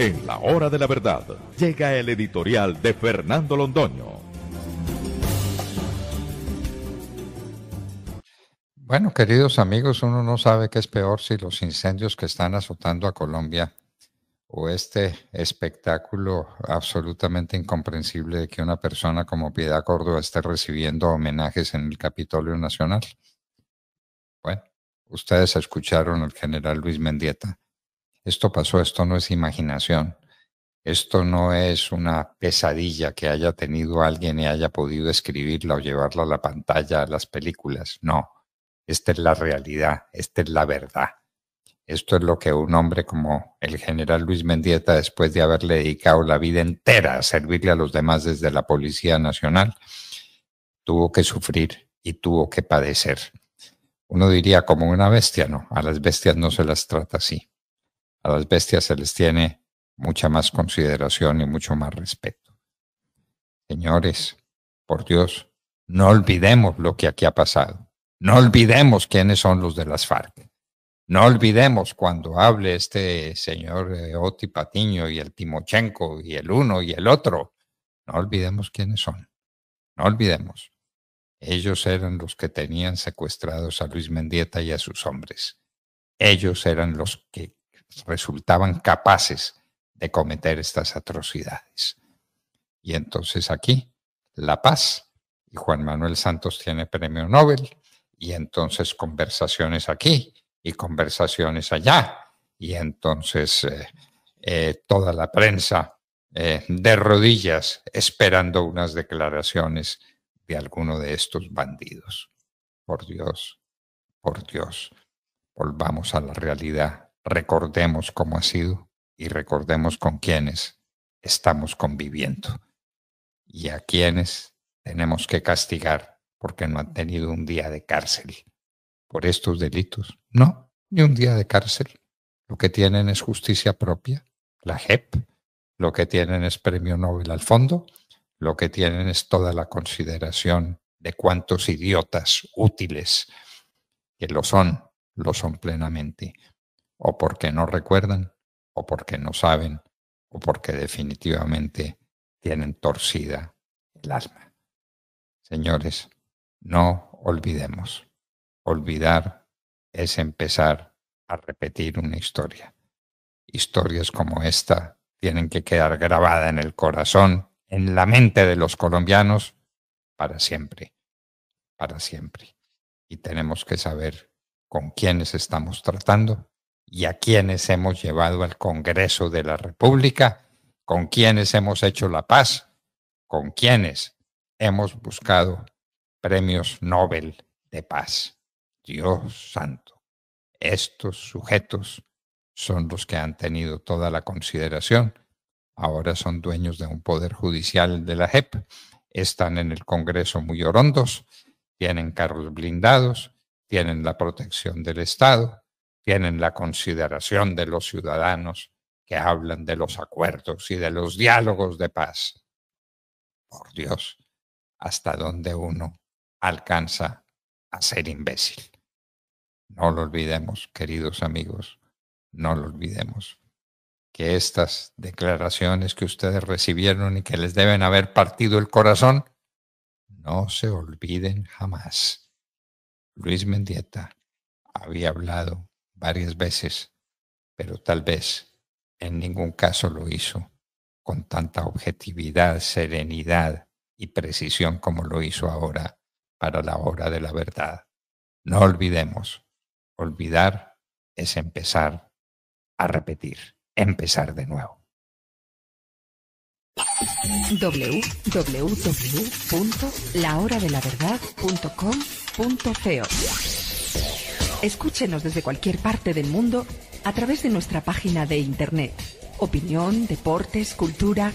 En la hora de la verdad llega el editorial de Fernando Londoño. Bueno, queridos amigos, uno no sabe qué es peor si los incendios que están azotando a Colombia o este espectáculo absolutamente incomprensible de que una persona como Piedad Córdoba esté recibiendo homenajes en el Capitolio Nacional. Bueno, ustedes escucharon al general Luis Mendieta esto pasó, esto no es imaginación, esto no es una pesadilla que haya tenido alguien y haya podido escribirla o llevarla a la pantalla, a las películas, no, esta es la realidad, esta es la verdad. Esto es lo que un hombre como el general Luis Mendieta, después de haberle dedicado la vida entera a servirle a los demás desde la Policía Nacional, tuvo que sufrir y tuvo que padecer. Uno diría como una bestia, no, a las bestias no se las trata así a las bestias se les tiene mucha más consideración y mucho más respeto. Señores, por Dios, no olvidemos lo que aquí ha pasado. No olvidemos quiénes son los de las FARC. No olvidemos cuando hable este señor eh, Oti Patiño y el Timochenko y el uno y el otro. No olvidemos quiénes son. No olvidemos. Ellos eran los que tenían secuestrados a Luis Mendieta y a sus hombres. Ellos eran los que resultaban capaces de cometer estas atrocidades. Y entonces aquí, la paz, y Juan Manuel Santos tiene premio Nobel, y entonces conversaciones aquí y conversaciones allá, y entonces eh, eh, toda la prensa eh, de rodillas esperando unas declaraciones de alguno de estos bandidos. Por Dios, por Dios, volvamos a la realidad recordemos cómo ha sido y recordemos con quiénes estamos conviviendo y a quienes tenemos que castigar porque no han tenido un día de cárcel por estos delitos. No, ni un día de cárcel. Lo que tienen es justicia propia, la JEP. Lo que tienen es premio Nobel al fondo. Lo que tienen es toda la consideración de cuántos idiotas útiles que lo son, lo son plenamente o porque no recuerdan, o porque no saben, o porque definitivamente tienen torcida el asma. Señores, no olvidemos. Olvidar es empezar a repetir una historia. Historias como esta tienen que quedar grabada en el corazón, en la mente de los colombianos, para siempre, para siempre. Y tenemos que saber con quiénes estamos tratando y a quienes hemos llevado al Congreso de la República, con quienes hemos hecho la paz, con quienes hemos buscado premios Nobel de paz. Dios santo, estos sujetos son los que han tenido toda la consideración. Ahora son dueños de un poder judicial de la JEP, están en el Congreso muy orondos, tienen carros blindados, tienen la protección del Estado, tienen la consideración de los ciudadanos que hablan de los acuerdos y de los diálogos de paz. Por Dios, hasta donde uno alcanza a ser imbécil. No lo olvidemos, queridos amigos, no lo olvidemos, que estas declaraciones que ustedes recibieron y que les deben haber partido el corazón, no se olviden jamás. Luis Mendieta había hablado varias veces, pero tal vez en ningún caso lo hizo con tanta objetividad, serenidad y precisión como lo hizo ahora para la hora de la verdad. No olvidemos, olvidar es empezar a repetir, empezar de nuevo. www.lahoradelaverdad.com.co Escúchenos desde cualquier parte del mundo a través de nuestra página de internet. Opinión, deportes, cultura,